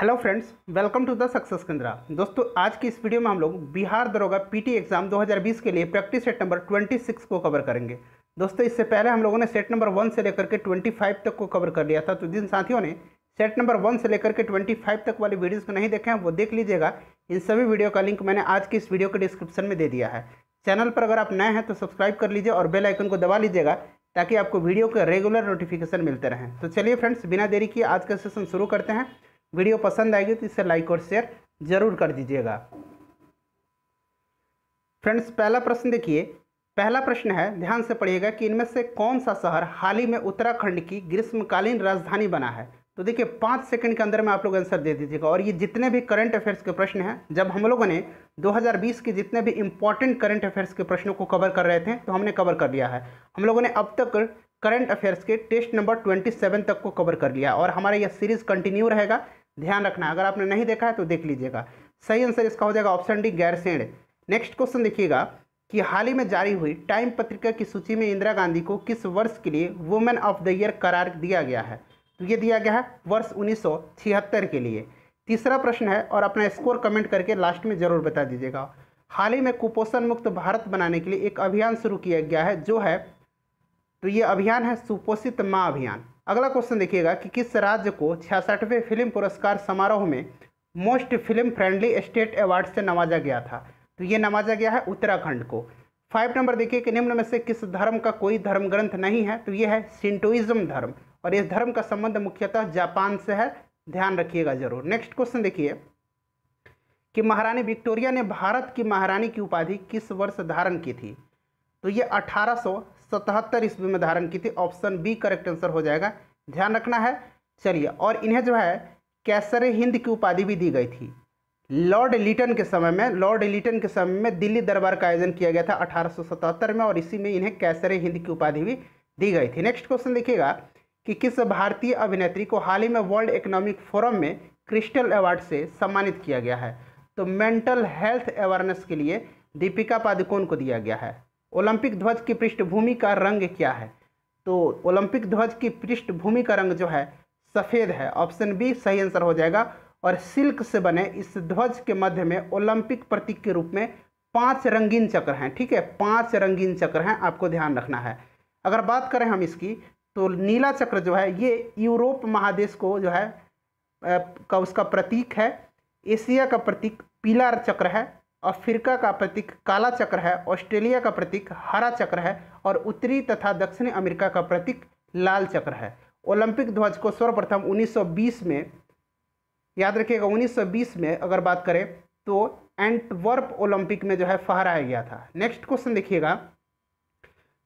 hello friends welcome to the success Kendra दोस्तों आज की इस वीडियो में हम लोग बिहार दरोगा पीटी एग्ज़ाम 2020 के लिए प्रैक्टिस सेट नंबर 26 को कवर करेंगे दोस्तों इससे पहले हम लोगों ने सेट नंबर वन से लेकर के 25 तक को कवर कर लिया था तो जिन साथियों ने सेट नंबर वन से लेकर के 25 तक वाली वीडियोज़ को नहीं देखे हैं वो देख लीजिएगा इन सभी वीडियो का लिंक मैंने आज की इस वीडियो के डिस्क्रिप्शन में दे दिया है चैनल पर अगर आप नए हैं तो सब्सक्राइब कर लीजिए और बेलाइकन को दबा लीजिएगा ताकि आपको वीडियो के रेगुलर नोटिफिकेशन मिलते रहें तो चलिए फ्रेंड्स बिना देरी किए आज का सेशन शुरू करते हैं वीडियो पसंद आएगी तो इसे लाइक और शेयर ज़रूर कर दीजिएगा फ्रेंड्स पहला प्रश्न देखिए पहला प्रश्न है ध्यान से पढ़िएगा कि इनमें से कौन सा शहर हाल ही में उत्तराखंड की ग्रीष्मकालीन राजधानी बना है तो देखिए पाँच सेकंड के अंदर में आप लोग आंसर दे दीजिएगा और ये जितने भी करंट अफेयर्स के प्रश्न हैं जब हम लोगों ने 2020 के जितने भी इंपॉर्टेंट करंट अफेयर्स के प्रश्नों को कवर कर रहे थे तो हमने कवर कर लिया है हम लोगों ने अब तक करंट अफेयर्स के टेस्ट नंबर ट्वेंटी तक को कवर कर लिया और हमारा यह सीरीज़ कंटिन्यू रहेगा ध्यान रखना अगर आपने नहीं देखा है तो देख लीजिएगा सही आंसर इसका हो जाएगा option D Gairsain next question देखिएगा कि हाल ही में जारी हुई टाइम पत्रिका की सूची में इंदिरा गांधी को किस वर्ष के लिए वुमेन ऑफ द ईयर करार दिया गया है तो ये दिया गया है वर्ष उन्नीस के लिए तीसरा प्रश्न है और अपना स्कोर कमेंट करके लास्ट में ज़रूर बता दीजिएगा हाल ही में कुपोषण मुक्त भारत बनाने के लिए एक अभियान शुरू किया गया है जो है तो ये अभियान है सुपोषित माँ अभियान अगला क्वेश्चन देखिएगा कि किस राज्य को छियासठवें फिल्म पुरस्कार समारोह में most film friendly state award से नवाजा गया था तो ये नवाजा गया है उत्तराखंड को फाइव नंबर देखिए कि निम्न में से किस धर्म का कोई धर्म ग्रंथ नहीं है तो ये है सिंटोइज्म धर्म और इस धर्म का संबंध मुख्यतः जापान से है ध्यान रखिएगा जरूर नेक्स्ट क्वेश्चन देखिए कि महारानी विक्टोरिया ने भारत की महारानी की उपाधि किस वर्ष धारण की थी तो ये अठारह सतहत्तर ईस्वी में धारण की थी ऑप्शन बी करेक्ट आंसर हो जाएगा ध्यान रखना है चलिए और इन्हें जो है कैसर हिंद की उपाधि भी दी गई थी लॉर्ड लिटन के समय में लॉर्ड लिटन के समय में दिल्ली दरबार का आयोजन किया गया था अठारह में और इसी में इन्हें कैसर हिंद की उपाधि भी दी गई थी नेक्स्ट क्वेश्चन देखिएगा कि किस भारतीय अभिनेत्री को हाल ही में वर्ल्ड इकोनॉमिक फोरम में क्रिस्टल अवार्ड से सम्मानित किया गया है तो मेंटल हेल्थ अवेयरनेस के लिए दीपिका पादुकोण को दिया गया है ओलंपिक ध्वज की पृष्ठभूमि का रंग क्या है तो ओलंपिक ध्वज की पृष्ठभूमि का रंग जो है सफ़ेद है ऑप्शन बी सही आंसर हो जाएगा और सिल्क से बने इस ध्वज के मध्य में ओलंपिक प्रतीक के रूप में पांच रंगीन चक्र हैं ठीक है पांच रंगीन चक्र हैं आपको ध्यान रखना है अगर बात करें हम इसकी तो नीला चक्र जो है ये यूरोप महादेश को जो है का उसका प्रतीक है एशिया का प्रतीक पीला चक्र है अफ्रीका का प्रतीक काला चक्र है ऑस्ट्रेलिया का प्रतीक हरा चक्र है और उत्तरी तथा दक्षिणी अमेरिका का प्रतीक लाल चक्र है ओलंपिक ध्वज को सर्वप्रथम 1920 में याद रखिएगा 1920 में अगर बात करें तो एंटवर्प ओलंपिक में जो है फहराया गया था नेक्स्ट क्वेश्चन देखिएगा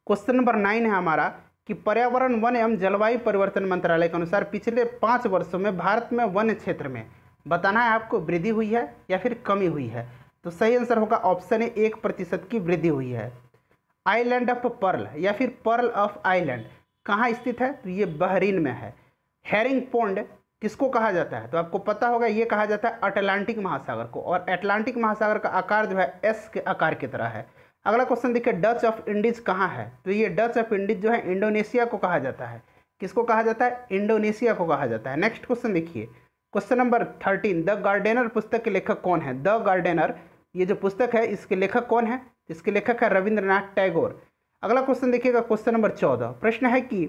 क्वेश्चन नंबर नाइन है हमारा कि पर्यावरण वन एवं जलवायु परिवर्तन मंत्रालय के अनुसार पिछले पाँच वर्षों में भारत में वन क्षेत्र में बताना है आपको वृद्धि हुई है या फिर कमी हुई है तो सही आंसर होगा ऑप्शन ए एक प्रतिशत की वृद्धि हुई है आइलैंड ऑफ पर्ल या फिर पर्ल ऑफ आइलैंड कहाँ स्थित है तो ये बहरीन में है हेरिंग पोंड किसको कहा जाता है तो आपको पता होगा ये कहा जाता है अटलांटिक महासागर को और अटलांटिक महासागर का आकार जो है एस के आकार की तरह है अगला क्वेश्चन देखिए डच ऑफ इंडीज कहाँ है तो ये डच ऑफ इंडीज जो है इंडोनेशिया को कहा जाता है किसको कहा जाता है इंडोनेशिया को कहा जाता है नेक्स्ट क्वेश्चन देखिए question number thirteen the gardener पुस्तक के लेखक कौन है द गार्डेनर ये जो पुस्तक है इसके लेखक कौन है इसके लेखक है रविंद्रनाथ टैगोर अगला क्वेश्चन देखिएगा क्वेश्चन नंबर चौदह प्रश्न है कि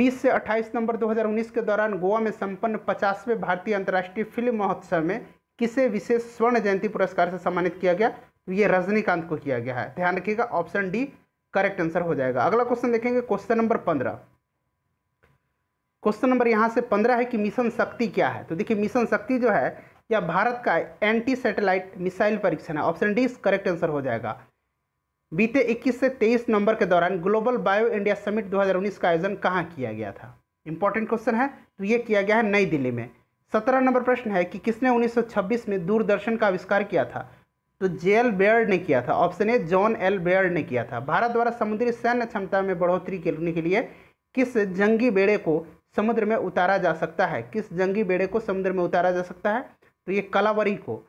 20 से 28 नवंबर 2019 के दौरान गोवा में संपन्न पचासवें भारतीय अंतर्राष्ट्रीय फिल्म महोत्सव में किसे विशेष स्वर्ण जयंती पुरस्कार से सम्मानित किया गया तो ये रजनीकांत को किया गया है ध्यान रखिएगा ऑप्शन डी करेक्ट आंसर हो जाएगा अगला क्वेश्चन देखेंगे क्वेश्चन नंबर पंद्रह क्वेश्चन नंबर यहाँ से पंद्रह है कि मिशन शक्ति क्या है तो देखिए मिशन शक्ति जो है यह भारत का एंटी सैटेलाइट मिसाइल परीक्षण है ऑप्शन डी करेक्ट आंसर हो जाएगा बीते 21 से 23 नंबर के दौरान ग्लोबल बायो इंडिया समिट 2019 का आयोजन कहाँ किया गया था इंपॉर्टेंट क्वेश्चन है तो ये किया गया है नई दिल्ली में सत्रह नंबर प्रश्न है कि किसने 1926 में दूरदर्शन का आविष्कार किया था तो जे एल बेयर्ड ने किया था option A John L Baird ने किया था भारत द्वारा समुद्री सैन्य क्षमता में बढ़ोतरी करने के लिए किस जंगी बेड़े को समुद्र में उतारा जा सकता है किस जंगी बेड़े को समुद्र में उतारा जा सकता है तो ये कलावरी को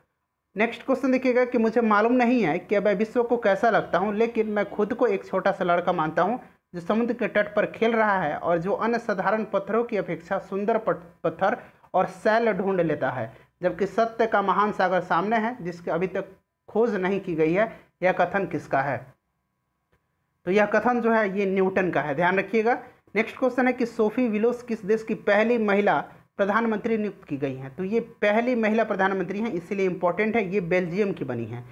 नेक्स्ट क्वेश्चन देखिएगा कि मुझे मालूम नहीं है कि मैं विश्व को कैसा लगता हूँ लेकिन मैं खुद को एक छोटा सा लड़का मानता हूँ जो समुद्र के तट पर खेल रहा है और जो अन्य साधारण पत्थरों की अपेक्षा सुंदर पत्थर और सैल ढूंढ लेता है जबकि सत्य का महान सागर सामने है जिसकी अभी तक खोज नहीं की गई है यह कथन किसका है तो यह कथन जो है ये न्यूटन का है ध्यान रखिएगा नेक्स्ट क्वेश्चन है कि सोफी विलोस किस देश की पहली महिला प्रधानमंत्री नियुक्त की गई हैं तो ये पहली महिला प्रधानमंत्री हैं इसीलिए इम्पोर्टेंट है ये बेल्जियम की बनी है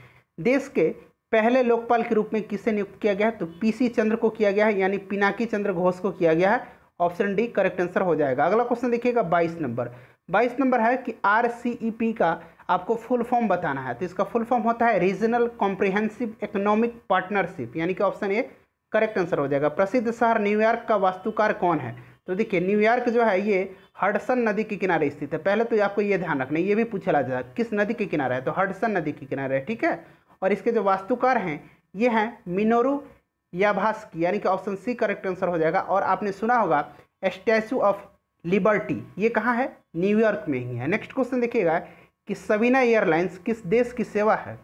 देश के पहले लोकपाल के रूप में किसे नियुक्त किया गया है तो पीसी चंद्र को किया गया है यानी पिनाकी चंद्र घोष को किया गया है ऑप्शन डी करेक्ट आंसर हो जाएगा अगला क्वेश्चन देखिएगा बाईस नंबर बाईस नंबर है कि आर e का आपको फुल फॉर्म बताना है तो इसका फुल फॉर्म होता है रीजनल कॉम्प्रिहेंसिव इकोनॉमिक पार्टनरशिप यानी कि ऑप्शन ए करेक्ट आंसर हो जाएगा प्रसिद्ध शहर न्यूयॉर्क का वास्तुकार कौन है तो देखिए न्यूयॉर्क जो है ये हडसन नदी के किनारे स्थित है पहले तो आपको ये ध्यान रखना ये भी पूछा है किस नदी के किनारे है तो हडसन नदी के किनारे है ठीक है और इसके जो वास्तुकार हैं ये हैं मिनोरू याभास्की यानी कि ऑप्शन सी करेक्ट आंसर हो जाएगा और आपने सुना होगा स्टैचू ऑफ लिबर्टी ये कहाँ है न्यूयॉर्क में ही है नेक्स्ट क्वेश्चन देखिएगा कि सबीना एयरलाइंस किस देश की सेवा है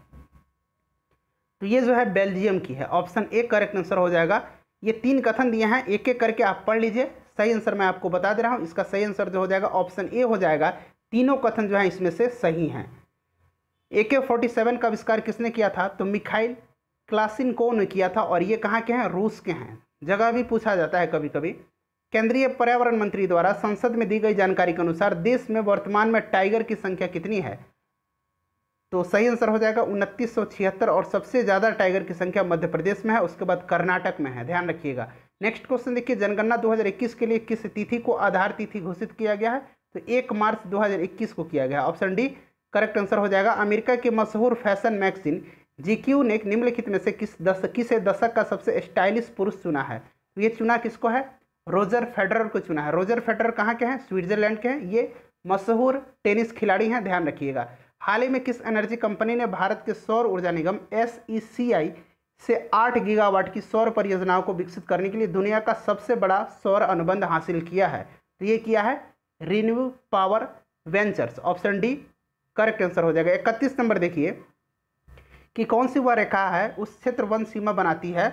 तो ये जो है बेल्जियम की है ऑप्शन ए करेक्ट आंसर हो जाएगा ये तीन कथन दिए हैं एक एक करके आप पढ़ लीजिए सही आंसर मैं आपको बता दे रहा हूँ इसका सही आंसर जो हो जाएगा ऑप्शन ए हो जाएगा तीनों कथन जो है इसमें से सही हैं ए के फोर्टी सेवन का आविष्कार किसने किया था तो मिखाइल क्लासिन को ने किया था और ये कहाँ के हैं रूस के हैं जगह भी पूछा जाता है कभी कभी केंद्रीय पर्यावरण मंत्री द्वारा संसद में दी गई जानकारी के अनुसार देश में वर्तमान में टाइगर की संख्या कितनी है तो सही आंसर हो जाएगा उनतीस और सबसे ज़्यादा टाइगर की संख्या मध्य प्रदेश में है उसके बाद कर्नाटक में है ध्यान रखिएगा नेक्स्ट क्वेश्चन देखिए जनगणना 2021 के लिए किस तिथि को आधार तिथि घोषित किया गया है तो एक मार्च 2021 को किया गया ऑप्शन डी करेक्ट आंसर हो जाएगा अमेरिका के मशहूर फैशन मैगजीन जी ने निम्नलिखित में से किस दशक किसे दशक का सबसे स्टाइलिश पुरुष चुना है तो ये चुना किसको है रोजर फेडरर को चुना है रोजर फेडरर कहाँ के हैं स्विट्जरलैंड के हैं ये मशहूर टेनिस खिलाड़ी हैं ध्यान रखिएगा हाल ही में किस एनर्जी कंपनी ने भारत के सौर ऊर्जा निगम एस से 8 गीगावाट की सौर परियोजनाओं को विकसित करने के लिए दुनिया का सबसे बड़ा सौर अनुबंध हासिल किया है तो ये किया है renew power ventures option D correct answer हो जाएगा इकतीस नंबर देखिए कि कौन सी वह रेखा है उस क्षेत्र वन सीमा बनाती है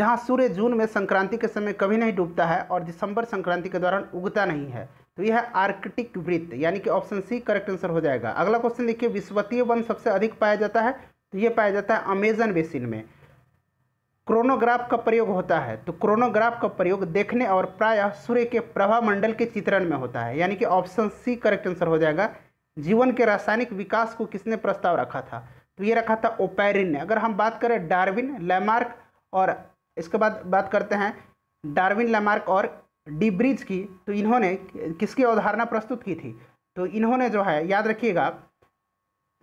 जहां सूर्य जून में संक्रांति के समय कभी नहीं डूबता है और दिसंबर संक्रांति के दौरान उगता नहीं है तो यह है आर्कटिक वृत्त यानी कि ऑप्शन सी करेक्ट आंसर हो जाएगा अगला क्वेश्चन देखिए विश्वतीय वन सबसे अधिक पाया जाता है तो यह पाया जाता है अमेजन बेसिन में क्रोनोग्राफ का प्रयोग होता है तो क्रोनोग्राफ का प्रयोग देखने और प्रायः सूर्य के प्रभा मंडल के चित्रण में होता है यानी कि ऑप्शन सी करेक्ट आंसर हो जाएगा जीवन के रासायनिक विकास को किसने प्रस्ताव रखा था तो ये रखा था ओपेरिन ने अगर हम बात करें डार्विन लैमार्क और इसके बाद बात करते हैं डार्विन लैमार्क और डिब्रिज की तो इन्होंने किसकी अवधारणा प्रस्तुत की थी तो इन्होंने जो है याद रखिएगा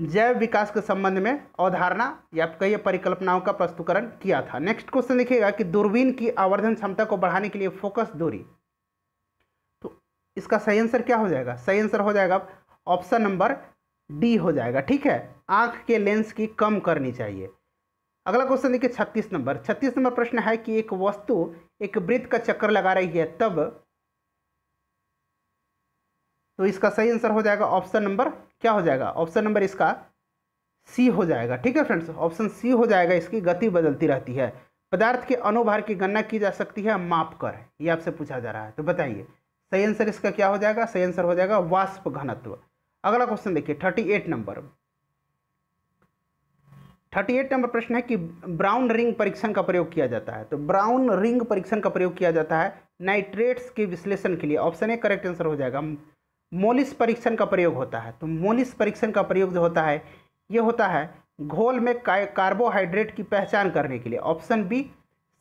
जैव विकास के संबंध में अवधारणा या कई परिकल्पनाओं का प्रस्तुकरण किया था नेक्स्ट क्वेश्चन देखिएगा कि दूरबीन की आवर्धन क्षमता को बढ़ाने के लिए फोकस दूरी तो इसका सही आंसर क्या हो जाएगा सही आंसर हो जाएगा ऑप्शन नंबर डी हो जाएगा ठीक है आँख के लेंस की कम करनी चाहिए अगला क्वेश्चन देखिए छत्तीस नंबर छत्तीस नंबर प्रश्न है कि एक वस्तु एक वृत्त का चक्कर लगा रही है तब तो इसका सही आंसर हो जाएगा ऑप्शन नंबर क्या हो जाएगा ऑप्शन नंबर इसका सी हो जाएगा ठीक है फ्रेंड्स ऑप्शन सी हो जाएगा इसकी गति बदलती रहती है पदार्थ के अनुभार की गणना की जा सकती है माप कर ये आपसे पूछा जा रहा है तो बताइए सही आंसर इसका क्या हो जाएगा सही आंसर हो जाएगा वाष्प घनत्व अगला क्वेश्चन देखिए thirty eight number thirty eight number प्रश्न है कि ब्राउन रिंग परीक्षण का प्रयोग किया जाता है तो ब्राउन रिंग परीक्षण का प्रयोग किया जाता है नाइट्रेट्स के विश्लेषण के लिए ऑप्शन ए करेक्ट आंसर हो जाएगा मोलिस परीक्षण का प्रयोग होता है तो मोलिस परीक्षण का प्रयोग जो होता है ये होता है घोल में कार्बोहाइड्रेट की पहचान करने के लिए ऑप्शन बी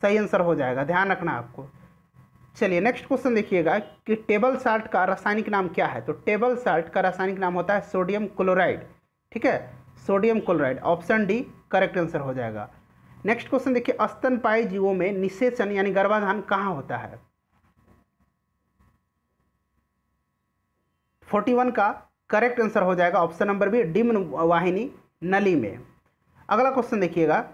सही आंसर हो जाएगा ध्यान रखना आपको चलिए नेक्स्ट क्वेश्चन देखिएगा कि टेबल साल्ट का रासायनिक नाम क्या है तो टेबल साल्ट का रासायनिक नाम होता है सोडियम क्लोराइड ठीक है sodium chloride option D correct answer हो जाएगा नेक्स्ट क्वेश्चन देखिए अस्तनपाई जीवों में निषेचन यानी गर्भाधान कहाँ होता है फोर्टी वन का करेक्ट आंसर हो जाएगा ऑप्शन नंबर बी डिम्न वाहिनी नली में अगला क्वेश्चन देखिएगा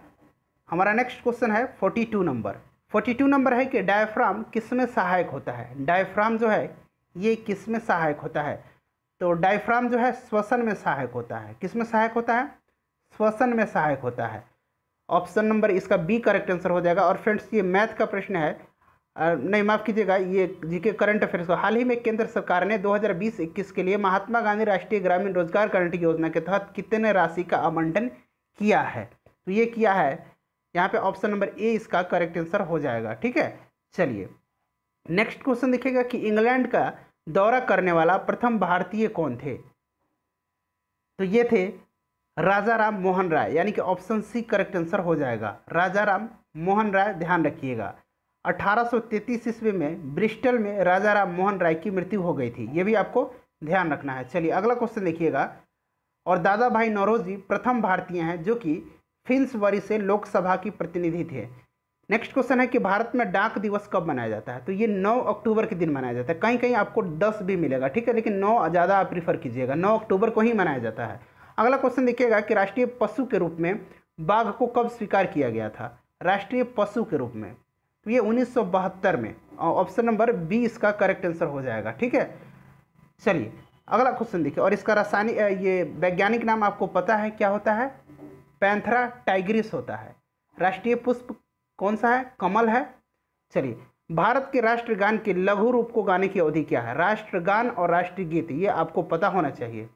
हमारा नेक्स्ट क्वेश्चन है forty two number forty two number है कि डायफ्राम किस में सहायक होता है डायफ्राम जो है ये किस में सहायक होता है तो डायफ्राम जो है श्वसन में सहायक होता है किस में सहायक होता है श्वसन में सहायक होता है ऑप्शन नंबर इसका बी करेक्ट आंसर हो जाएगा और फ्रेंड्स ये मैथ का प्रश्न है नहीं माफ़ कीजिएगा ये जीके करंट अफेयर्स को हाल ही में केंद्र सरकार ने 2020-21 के लिए महात्मा गांधी राष्ट्रीय ग्रामीण रोजगार गारंटी योजना के तहत कितने राशि का आवंटन किया है तो ये किया है यहाँ पे ऑप्शन नंबर ए इसका करेक्ट आंसर हो जाएगा ठीक है चलिए नेक्स्ट क्वेश्चन देखिएगा कि इंग्लैंड का दौरा करने वाला प्रथम भारतीय कौन थे तो ये थे राजा राम मोहन राय यानी कि ऑप्शन सी करेक्ट आंसर हो जाएगा राजा राम मोहन राय ध्यान रखिएगा 1833 ईस्वी में ब्रिस्टल में राजा राम मोहन राय की मृत्यु हो गई थी ये भी आपको ध्यान रखना है चलिए अगला क्वेश्चन देखिएगा और दादा भाई नौरोजी प्रथम भारतीय हैं जो कि वरी से लोकसभा की प्रतिनिधि थे नेक्स्ट क्वेश्चन है कि भारत में डाक दिवस कब मनाया जाता है तो ये 9 अक्टूबर के दिन मनाया जाता है कहीं कहीं आपको 10 भी मिलेगा ठीक है लेकिन 9 ज़्यादा आप प्रीफर कीजिएगा 9 अक्टूबर को ही मनाया जाता है अगला क्वेश्चन देखिएगा कि राष्ट्रीय पशु के रूप में बाघ को कब स्वीकार किया गया था राष्ट्रीय पशु के रूप में तो ये उन्नीस में ऑप्शन नंबर बी इसका करेक्ट आंसर हो जाएगा ठीक है चलिए अगला क्वेश्चन देखिए और इसका रासायनिक ये वैज्ञानिक नाम आपको पता है क्या होता है पैंथरा टाइग्रिस होता है राष्ट्रीय पुष्प कौन सा है कमल है चलिए भारत के राष्ट्रगान के लघु रूप को गाने की अवधि क्या है राष्ट्रगान और राष्ट्रीय गीत ये आपको पता होना चाहिए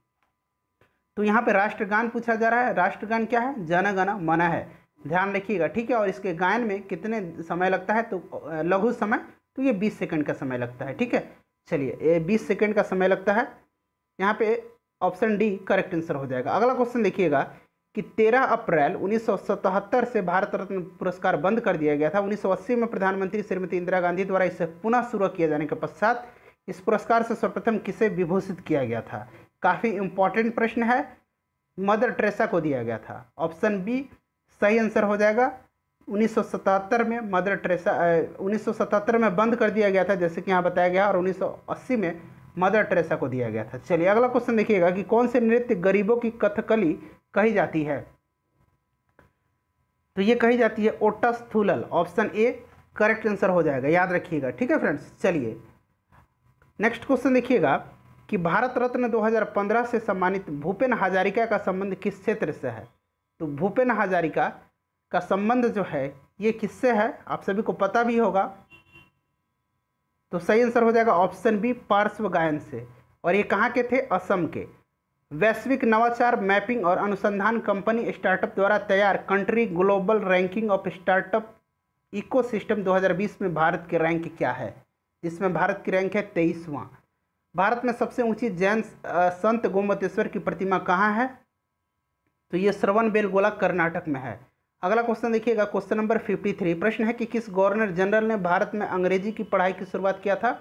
तो यहाँ पे राष्ट्रगान पूछा जा रहा है राष्ट्रगान क्या है जन गण मन है ध्यान रखिएगा ठीक है और इसके गायन में कितने समय लगता है तो लघु समय तो ये बीस सेकेंड का समय लगता है ठीक है चलिए ये बीस सेकेंड का समय लगता है यहाँ पे ऑप्शन डी करेक्ट आंसर हो जाएगा अगला क्वेश्चन देखिएगा कि 13 अप्रैल 1977 से भारत रत्न पुरस्कार बंद कर दिया गया था 1980 में प्रधानमंत्री श्रीमती इंदिरा गांधी द्वारा इसे पुनः शुरू किया जाने के पश्चात इस पुरस्कार से सर्वप्रथम किसे विभूषित किया गया था काफ़ी इम्पॉर्टेंट प्रश्न है मदर ट्रेसा को दिया गया था ऑप्शन बी सही आंसर हो जाएगा 1977 में मदर ट्रेसा उन्नीस में बंद कर दिया गया था जैसे कि यहाँ बताया गया और 1980 में मदर ट्रेसा को दिया गया था चलिए अगला क्वेश्चन देखिएगा कि कौन से नृत्य गरीबों की कथकली कही जाती है तो ये कही जाती है Ottan Thullal option A correct answer हो जाएगा याद रखिएगा ठीक है फ्रेंड्स चलिए नेक्स्ट क्वेश्चन देखिएगा कि भारत रत्न 2015 से सम्मानित भूपेन हजारिका का संबंध किस क्षेत्र से है तो भूपेन हजारिका का संबंध जो है ये किससे है आप सभी को पता भी होगा तो सही आंसर हो जाएगा ऑप्शन बी पार्श्व गायन से और ये कहाँ के थे असम के वैश्विक नवाचार मैपिंग और अनुसंधान कंपनी स्टार्टअप द्वारा तैयार country global ranking of startup ecosystem 2020 में भारत की रैंक क्या है इसमें भारत की रैंक है तेईसवां भारत में सबसे ऊंची जैन संत गोमतेश्वर की प्रतिमा कहाँ है तो ये श्रवण बेलगोला कर्नाटक में है अगला क्वेश्चन देखिएगा क्वेश्चन नंबर फिफ्टी थ्री प्रश्न है कि किस गवर्नर जनरल ने भारत में अंग्रेजी की पढ़ाई की शुरुआत किया था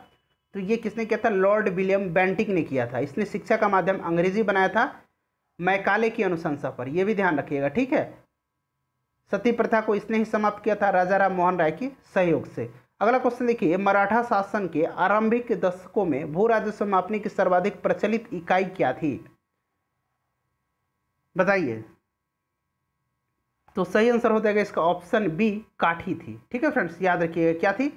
तो ये किसने किया था लॉर्ड विलियम बैंटिक ने किया था इसने शिक्षा का माध्यम अंग्रेजी बनाया था मैकाले की अनुशंसा पर यह भी ध्यान रखिएगा ठीक है सती प्रथा को इसने ही समाप्त किया था राजा राम मोहन राय की सहयोग से अगला क्वेश्चन देखिए मराठा शासन के आरंभिक दशकों में भू राजस्व मापने की सर्वाधिक प्रचलित इकाई क्या थी बताइए तो सही आंसर हो जाएगा इसका ऑप्शन बी काठी थी ठीक है फ्रेंड्स याद रखिएगा क्या थी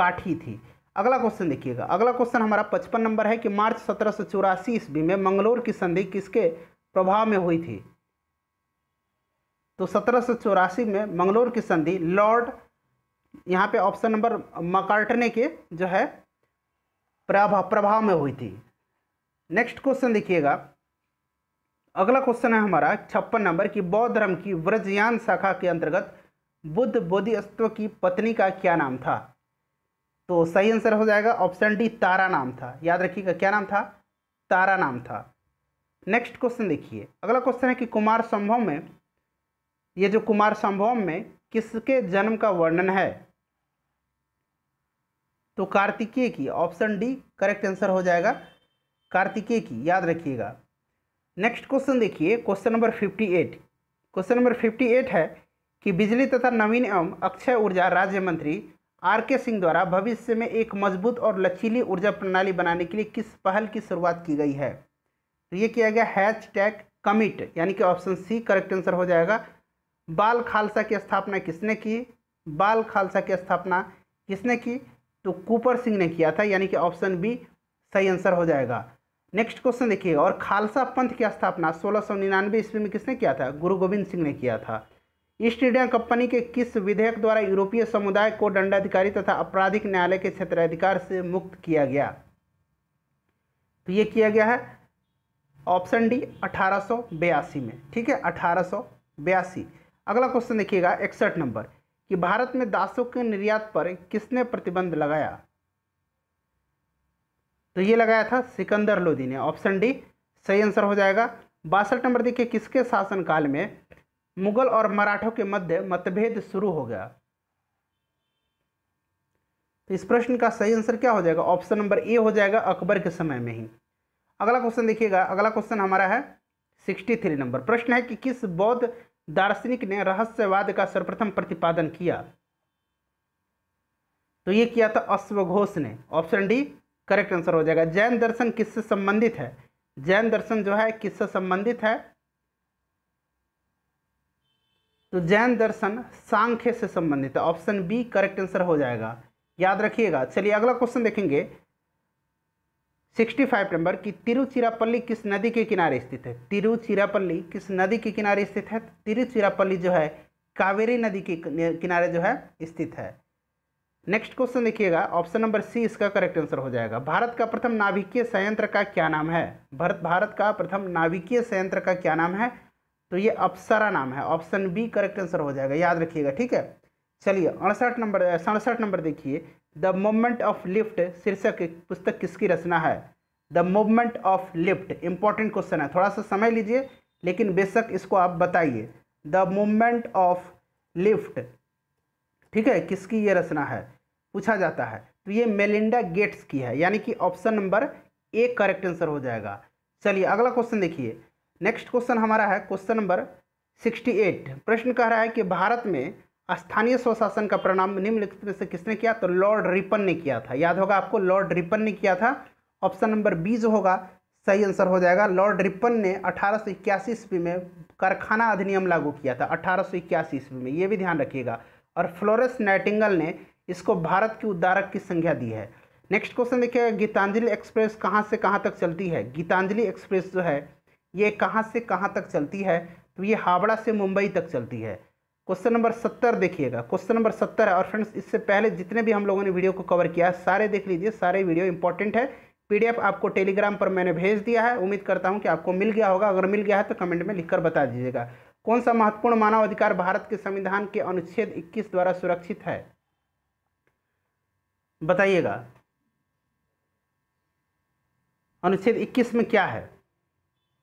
काठी थी अगला क्वेश्चन देखिएगा अगला क्वेश्चन हमारा पचपन नंबर है कि मार्च सत्रह सौ चौरासी ईस्वी में मंगलोर की संधि किसके प्रभाव में हुई थी तो सत्रह सौ चौरासी में मंगलोर की संधि लॉर्ड यहाँ पे ऑप्शन नंबर मकार्टने के जो है प्रभाव प्रभाव में हुई थी नेक्स्ट क्वेश्चन देखिएगा अगला क्वेश्चन है हमारा छप्पन नंबर कि बौद्ध धर्म की व्रजयान शाखा के अंतर्गत बुद्ध बोधिस्तव की पत्नी का क्या नाम था तो सही आंसर हो जाएगा ऑप्शन डी तारा नाम था याद रखिएगा क्या नाम था तारा नाम था नेक्स्ट क्वेश्चन देखिए अगला क्वेश्चन है कि कुमार संभव में ये जो कुमार संभव में किसके जन्म का वर्णन है तो कार्तिकेय की ऑप्शन डी करेक्ट आंसर हो जाएगा कार्तिकेय की याद रखिएगा नेक्स्ट क्वेश्चन देखिए question number fifty eight question number fifty eight है कि बिजली तथा नवीन एवं अक्षय ऊर्जा राज्य मंत्री आर के सिंह द्वारा भविष्य में एक मजबूत और लचीली ऊर्जा प्रणाली बनाने के लिए किस पहल की शुरुआत की गई है तो ये किया गया हैच टैग कमिट यानी कि ऑप्शन सी करेक्ट आंसर हो जाएगा बाल खालसा की स्थापना किसने की बाल खालसा की स्थापना किसने की तो कूपर सिंह ने किया था यानी कि ऑप्शन बी सही आंसर हो जाएगा नेक्स्ट क्वेश्चन देखिए और खालसा पंथ की स्थापना सोलह सौ निन्यानवे ईस्वी में किसने किया था गुरु गोविंद सिंह ने किया था ईस्ट इंडिया कंपनी के किस विधेयक द्वारा यूरोपीय समुदाय को दंडाधिकारी तथा आपराधिक न्यायालय के क्षेत्राधिकार से मुक्त किया गया तो ये किया गया है ऑप्शन डी अठारह में ठीक है अठारह अगला क्वेश्चन देखिएगा इकसठ नंबर कि भारत में दासों के निर्यात पर किसने प्रतिबंध लगाया तो ये लगाया था सिकंदर लोधी ने ऑप्शन डी सही आंसर हो जाएगा बासठ नंबर देखिए किसके शासनकाल में मुगल और मराठों के मध्य मतभेद शुरू हो गया तो इस प्रश्न का सही आंसर क्या हो जाएगा ऑप्शन नंबर ए हो जाएगा अकबर के समय में ही अगला क्वेश्चन देखिएगा अगला क्वेश्चन हमारा है सिक्सटी थ्री नंबर प्रश्न है कि किस बौद्ध दार्शनिक ने रहस्यवाद का सर्वप्रथम प्रतिपादन किया तो ये किया था अश्वघोष ने ऑप्शन डी करेक्ट आंसर हो जाएगा जैन दर्शन किससे संबंधित है जैन दर्शन जो है किससे संबंधित है तो जैन दर्शन सांख्य से संबंधित है ऑप्शन बी करेक्ट आंसर हो जाएगा याद रखिएगा चलिए अगला क्वेश्चन देखेंगे सिक्सटी फाइव नंबर कि तिरुचिरापल्ली किस नदी के किनारे स्थित है तिरुचिरापल्ली किस नदी के किनारे स्थित है तिरुचिरापल्ली जो है कावेरी नदी के किनारे जो है स्थित है नेक्स्ट क्वेश्चन देखिएगा ऑप्शन नंबर सी इसका करेक्ट आंसर हो जाएगा भारत का प्रथम नाभिकीय संयंत्र का क्या नाम है भारत भारत का प्रथम नाभिकीय संयंत्र का क्या नाम है तो ये अप्सरा नाम है ऑप्शन बी करेक्ट आंसर हो जाएगा याद रखिएगा ठीक है चलिए अड़सठ नंबर सड़सठ नंबर देखिए द मूवमेंट ऑफ लिफ्ट शीर्षक पुस्तक किसकी रचना है the movement of lift important question है थोड़ा सा समय लीजिए लेकिन बेशक इसको आप बताइए द मूवमेंट ऑफ लिफ्ट ठीक है किसकी ये रचना है पूछा जाता है तो ये मेलिंडा गेट्स की है यानी कि option number A correct answer हो जाएगा चलिए अगला क्वेश्चन देखिए नेक्स्ट क्वेश्चन हमारा है क्वेश्चन नंबर सिक्सटी एट प्रश्न कह रहा है कि भारत में स्थानीय स्वशासन का प्रणाम निम्नलिखित में से किसने किया तो लॉर्ड रिपन ने किया था याद होगा आपको लॉर्ड रिपन ने किया था ऑप्शन नंबर बी जो होगा सही आंसर हो जाएगा लॉर्ड रिपन ने अठारह सौ इक्यासी ईस्वी में कारखाना अधिनियम लागू किया था अठारह सौ इक्यासी ईस्वी में ये भी ध्यान रखिएगा और फ्लोरेंस नाइटिंगल ने इसको भारत की उद्धारक की संज्ञा दी है नेक्स्ट क्वेश्चन देखिए गीतांजलि एक्सप्रेस कहाँ से कहाँ तक चलती है गीतांजलि एक्सप्रेस जो है ये कहाँ से कहाँ तक चलती है तो ये हावड़ा से मुंबई तक चलती है क्वेश्चन नंबर सत्तर देखिएगा क्वेश्चन नंबर सत्तर है और फ्रेंड्स इससे पहले जितने भी हम लोगों ने वीडियो को कवर किया है सारे देख लीजिए सारे वीडियो इंपॉर्टेंट है पीडीएफ आपको टेलीग्राम पर मैंने भेज दिया है उम्मीद करता हूं कि आपको मिल गया होगा अगर मिल गया है तो कमेंट में लिखकर बता दीजिएगा कौन सा महत्वपूर्ण मानव अधिकार भारत के संविधान के अनुच्छेद इक्कीस द्वारा सुरक्षित है बताइएगा अनुच्छेद इक्कीस में क्या है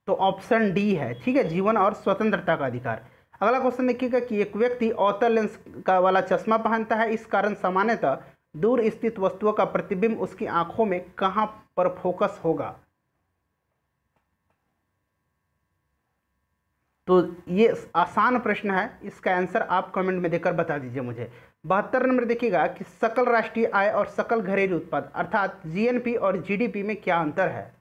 तो ऑप्शन डी है ठीक है जीवन और स्वतंत्रता का अधिकार अगला क्वेश्चन देखिएगा कि एक व्यक्ति औतर लेंस का वाला चश्मा पहनता है इस कारण सामान्यतः दूर स्थित वस्तुओं का प्रतिबिंब उसकी आंखों में कहाँ पर फोकस होगा तो ये आसान प्रश्न है इसका आंसर आप कमेंट में देकर बता दीजिए मुझे बहत्तर नंबर देखिएगा कि सकल राष्ट्रीय आय और सकल घरेलू उत्पाद अर्थात जीएनपी और जीडीपी में क्या अंतर है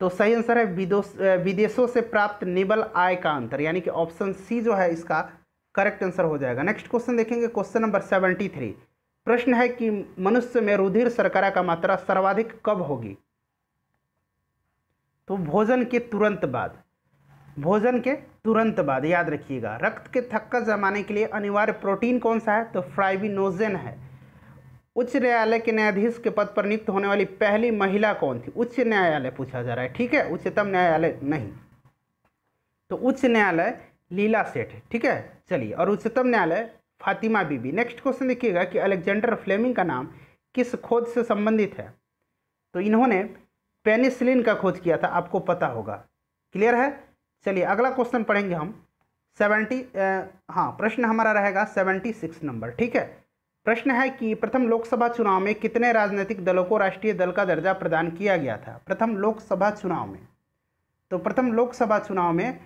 तो सही आंसर है विदेशों से प्राप्त निबल आय का अंतर यानी कि ऑप्शन सी जो है इसका करेक्ट आंसर हो जाएगा नेक्स्ट क्वेश्चन देखेंगे क्वेश्चन नंबर सेवेंटी थ्री प्रश्न है कि मनुष्य में रुधिर शर्करा का मात्रा सर्वाधिक कब होगी तो भोजन के तुरंत बाद भोजन के तुरंत बाद याद रखिएगा रक्त के थक्का जमाने के लिए अनिवार्य प्रोटीन कौन सा है तो फ्राइबिनोजन है उच्च न्यायालय के न्यायाधीश के पद पर नियुक्त होने वाली पहली महिला कौन थी उच्च न्यायालय पूछा जा रहा है ठीक है उच्चतम न्यायालय नहीं तो उच्च न्यायालय लीला सेठ ठीक है चलिए और उच्चतम न्यायालय फातिमा बीबी नेक्स्ट क्वेश्चन देखिएगा कि अलेक्जेंडर फ्लेमिंग का नाम किस खोज से संबंधित है तो इन्होंने पेनिसिलिन का खोज किया था आपको पता होगा क्लियर है चलिए अगला क्वेश्चन पढ़ेंगे हम सेवेंटी हाँ प्रश्न हमारा रहेगा सेवेंटी सिक्स नंबर ठीक है प्रश्न है कि प्रथम लोकसभा चुनाव में कितने राजनीतिक दलों को राष्ट्रीय दल का दर्जा प्रदान किया गया था प्रथम लोकसभा चुनाव में तो प्रथम लोकसभा चुनाव में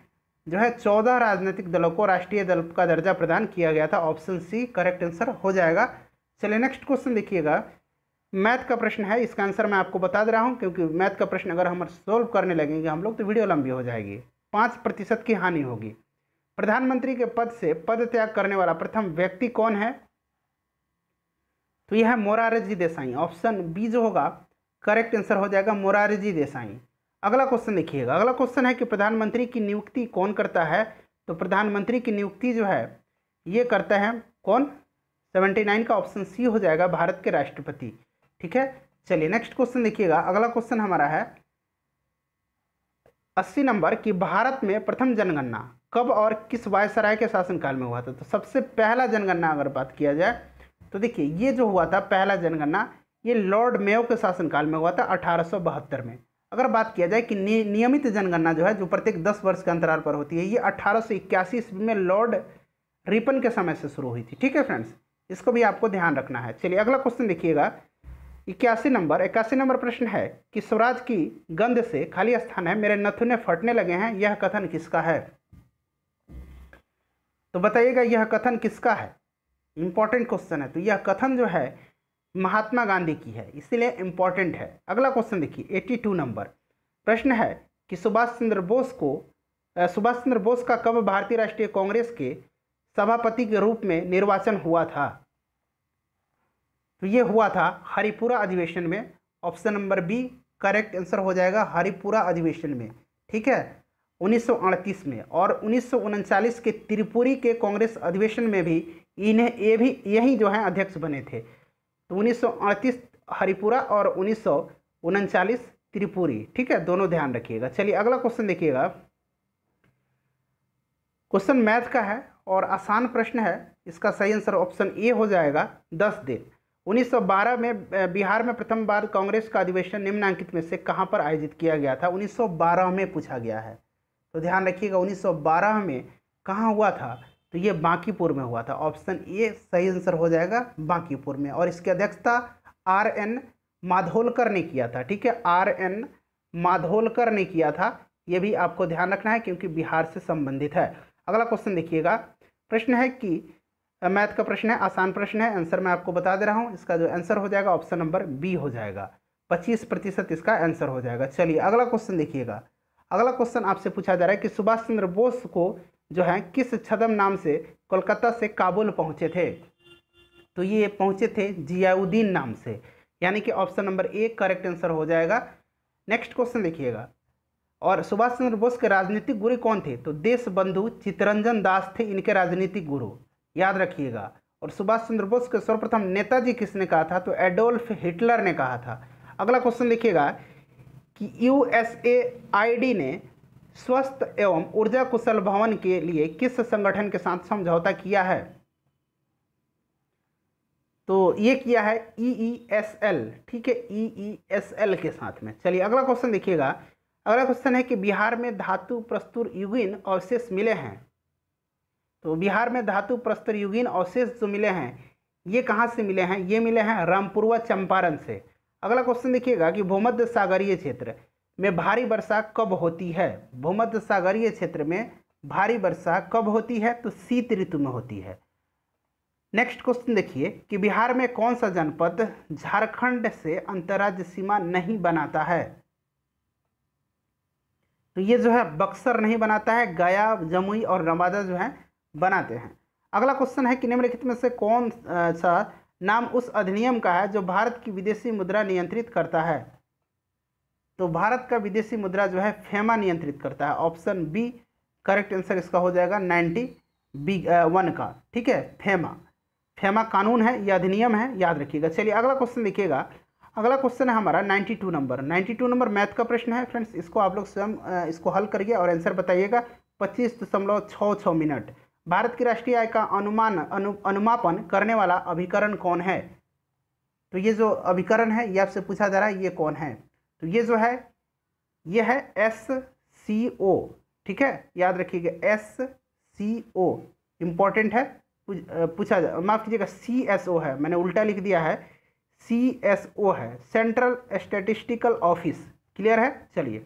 जो है चौदह राजनीतिक दलों को राष्ट्रीय दल का दर्जा प्रदान किया गया था ऑप्शन सी करेक्ट आंसर हो जाएगा चलिए नेक्स्ट क्वेश्चन देखिएगा मैथ का प्रश्न है इसका आंसर मैं आपको बता दे रहा हूँ क्योंकि मैथ का प्रश्न अगर हम सोल्व करने लगेंगे हम लोग तो वीडियो लंबी हो जाएगी पाँच प्रतिशत की हानि होगी प्रधानमंत्री के पद से पद त्याग करने वाला प्रथम व्यक्ति कौन है तो यह है मोरारजी देसाई ऑप्शन बी जो होगा करेक्ट आंसर हो जाएगा मोरारजी देसाई अगला क्वेश्चन देखिएगा अगला क्वेश्चन है कि प्रधानमंत्री की नियुक्ति कौन करता है तो प्रधानमंत्री की नियुक्ति जो है ये करता है कौन 79 का ऑप्शन सी हो जाएगा भारत के राष्ट्रपति ठीक है चलिए नेक्स्ट क्वेश्चन देखिएगा अगला क्वेश्चन हमारा है अस्सी नंबर कि भारत में प्रथम जनगणना कब और किस वायसराय के शासनकाल में हुआ था तो सबसे पहला जनगणना अगर बात किया जाए तो देखिए ये जो हुआ था पहला जनगणना ये लॉर्ड मेयो के शासनकाल में हुआ था अठारह में अगर बात किया जाए कि नियमित जनगणना जो है जो प्रत्येक दस वर्ष के अंतराल पर होती है ये अठारह ईस्वी में लॉर्ड रिपन के समय से शुरू हुई थी ठीक है फ्रेंड्स इसको भी आपको ध्यान रखना है चलिए अगला क्वेश्चन देखिएगा इक्यासी नंबर इक्यासी नंबर प्रश्न है कि स्वराज की गंध से खाली स्थान है मेरे नथुने फटने लगे हैं यह कथन किसका है तो बताइएगा यह कथन किसका है इम्पॉर्टेंट क्वेश्चन है तो यह कथन जो है महात्मा गांधी की है इसीलिए इम्पॉर्टेंट है अगला क्वेश्चन देखिए 82 नंबर प्रश्न है कि सुभाष चंद्र बोस को सुभाष चंद्र बोस का कब भारतीय राष्ट्रीय कांग्रेस के सभापति के रूप में निर्वाचन हुआ था तो ये हुआ था हरिपुरा अधिवेशन में option number B correct answer हो जाएगा हरिपुरा अधिवेशन में ठीक है 1938 में और उन्नीस के त्रिपुरी के कांग्रेस अधिवेशन में भी इन्हें ये भी यही जो है अध्यक्ष बने थे तो उन्नीस हरिपुरा और उन्नीस त्रिपुरी ठीक है दोनों ध्यान रखिएगा चलिए अगला क्वेश्चन देखिएगा क्वेश्चन मैथ का है और आसान प्रश्न है इसका सही आंसर ऑप्शन ए हो जाएगा दस दिन 1912 में बिहार में प्रथम बार कांग्रेस का अधिवेशन निम्नांकित में से कहाँ पर आयोजित किया गया था 1912 में पूछा गया है तो ध्यान रखिएगा 1912 में कहाँ हुआ था तो ये बांकीपुर में हुआ था ऑप्शन ए सही आंसर हो जाएगा बांकीपुर में और इसकी अध्यक्षता आर एन माधोलकर ने किया था ठीक है आर एन माधोलकर ने किया था ये भी आपको ध्यान रखना है क्योंकि बिहार से संबंधित है अगला क्वेश्चन देखिएगा प्रश्न है कि मैथ का प्रश्न है आसान प्रश्न है आंसर मैं आपको बता दे रहा हूँ इसका जो आंसर हो जाएगा ऑप्शन नंबर बी हो जाएगा पच्चीस प्रतिशत इसका आंसर हो जाएगा चलिए अगला क्वेश्चन देखिएगा अगला क्वेश्चन आपसे पूछा जा रहा है कि सुभाष चंद्र बोस को जो हैं किस छदम नाम से कोलकाता से काबुल पहुँचे थे तो ये पहुँचे थे जियाउद्दीन नाम से यानी कि option number A correct answer हो जाएगा नेक्स्ट क्वेश्चन देखिएगा और सुभाष चंद्र बोस के राजनीतिक गुरु कौन थे तो देश बंधु चितरंजन दास थे इनके राजनीतिक गुरु याद रखिएगा और सुभाष चंद्र बोस के सर्वप्रथम नेताजी किसने कहा था तो एडोल्फ हिटलर ने कहा था अगला क्वेश्चन देखिएगा कि यू ने स्वस्थ एवं ऊर्जा कुशल भवन के लिए किस संगठन के साथ समझौता किया है तो ये किया है ई एस एल ठीक है ई एस एल के साथ में चलिए अगला क्वेश्चन देखिएगा अगला क्वेश्चन है कि बिहार में धातु प्रस्तुर युगिन अवशेष मिले हैं तो बिहार में धातु प्रस्तुर युगिन अवशेष जो मिले हैं ये कहाँ से मिले हैं ये मिले हैं रामपुरवा चंपारण से अगला क्वेश्चन देखिएगा कि भूमध्य सागरीय क्षेत्र में भारी वर्षा कब होती है भूमध्य सागरीय क्षेत्र में भारी वर्षा कब होती है तो शीत ऋतु में होती है नेक्स्ट क्वेश्चन देखिए कि बिहार में कौन सा जनपद झारखंड से अंतर्राज्य सीमा नहीं बनाता है तो ये जो है बक्सर नहीं बनाता है गया जमुई और नवादा जो है बनाते हैं अगला क्वेश्चन है कि निम्नलिखित में से कौन सा नाम उस अधिनियम का है जो भारत की विदेशी मुद्रा नियंत्रित करता है तो भारत का विदेशी मुद्रा जो है फेमा नियंत्रित करता है ऑप्शन बी करेक्ट आंसर इसका हो जाएगा नाइन्टी बी वन का ठीक है फेमा फेमा कानून है या अधिनियम है याद रखिएगा चलिए अगला क्वेश्चन देखिएगा अगला क्वेश्चन है हमारा 92 नंबर 92 नंबर मैथ का प्रश्न है फ्रेंड्स इसको आप लोग स्वयं इसको हल करिए और आंसर बताइएगा पच्चीस दशमलव छः छः मिनट भारत की राष्ट्रीय आय का अनुमान अनु अनुमापन करने वाला अभिकरण कौन है तो ये जो अभिकरण है ये आपसे पूछा जा रहा है ये कौन है तो ये जो है ये है एस सी ओ ठीक है याद रखिएगा एस सी ओ इम्पॉर्टेंट है पूछा जा माफ़ कीजिएगा सी एस ओ है मैंने उल्टा लिख दिया है सी एस ओ है सेंट्रल स्टेटिस्टिकल ऑफिस क्लियर है चलिए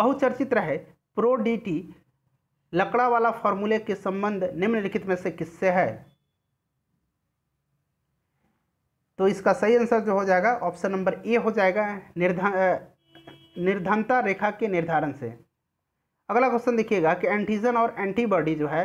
बहुचर्चित रहे प्रो डी टी लकड़ा वाला फॉर्मूले के संबंध निम्नलिखित में से किससे है तो इसका सही आंसर जो हो जाएगा ऑप्शन नंबर ए हो जाएगा निर्धा निर्धनता रेखा के निर्धारण से अगला क्वेश्चन देखिएगा कि एंटीजन और एंटीबॉडी जो है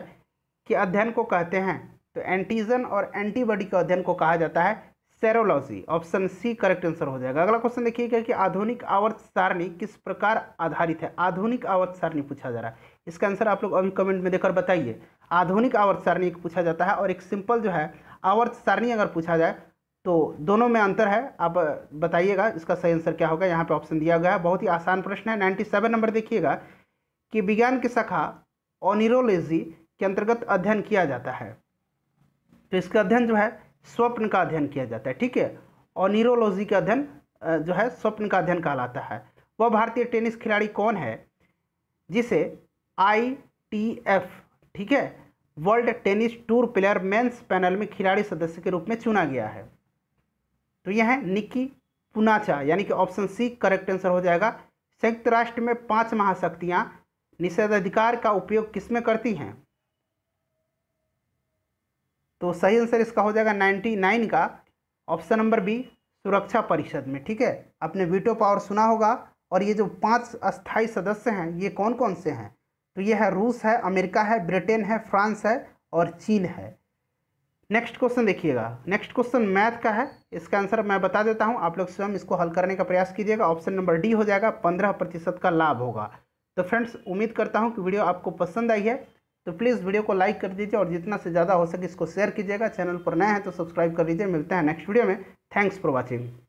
कि अध्ययन को कहते हैं तो एंटीजन और एंटीबॉडी के अध्ययन को कहा जाता है serology option C correct answer हो जाएगा अगला क्वेश्चन देखिएगा कि आधुनिक आवर्त सारणी किस प्रकार आधारित है आधुनिक आवर्त सारणी पूछा जा रहा है इसका आंसर आप लोग अभी कमेंट में देकर बताइए आधुनिक आवर्त सारणी पूछा जाता है और एक सिंपल जो है आवर्त सारणी अगर पूछा जाए तो दोनों में अंतर है आप बताइएगा इसका सही आंसर क्या होगा यहाँ पे ऑप्शन दिया गया है बहुत ही आसान प्रश्न है नाइन्टी सेवन नंबर देखिएगा कि विज्ञान की शाखा ओनिरोलॉजी के अंतर्गत अध्ययन किया जाता है तो इसका अध्ययन जो है स्वप्न का अध्ययन किया जाता है ठीक है ओनिरोलॉजी का अध्ययन जो है स्वप्न का अध्ययन कहलाता है वह भारतीय टेनिस खिलाड़ी कौन है जिसे आई टी एफ ठीक है world tennis tour player men's panel में खिलाड़ी सदस्य के रूप में चुना गया है तो यह है निकी पुनाचा यानी कि ऑप्शन सी करेक्ट आंसर हो जाएगा संयुक्त राष्ट्र में पांच महाशक्तियां निषेधाधिकार का उपयोग किसमें करती हैं तो सही आंसर इसका हो जाएगा नाइन्टी नाइन का ऑप्शन नंबर बी सुरक्षा परिषद में ठीक है आपने वीटो पावर सुना होगा और ये जो पांच अस्थाई सदस्य हैं ये कौन कौन से हैं तो ये है रूस है अमेरिका है ब्रिटेन है फ्रांस है और चीन है नेक्स्ट क्वेश्चन देखिएगा नेक्स्ट क्वेश्चन मैथ का है इसका आंसर मैं बता देता हूँ आप लोग स्वयं इसको हल करने का प्रयास कीजिएगा ऑप्शन नंबर डी हो जाएगा पंद्रह प्रतिशत का लाभ होगा तो फ्रेंड्स उम्मीद करता हूँ कि वीडियो आपको पसंद आई है तो प्लीज़ वीडियो को लाइक कर दीजिए और जितना से ज़्यादा हो सके इसको शेयर कीजिएगा चैनल पर नए हैं तो सब्सक्राइब कर लीजिए मिलते हैं नेक्स्ट वीडियो में थैंक्स फॉर वॉचिंग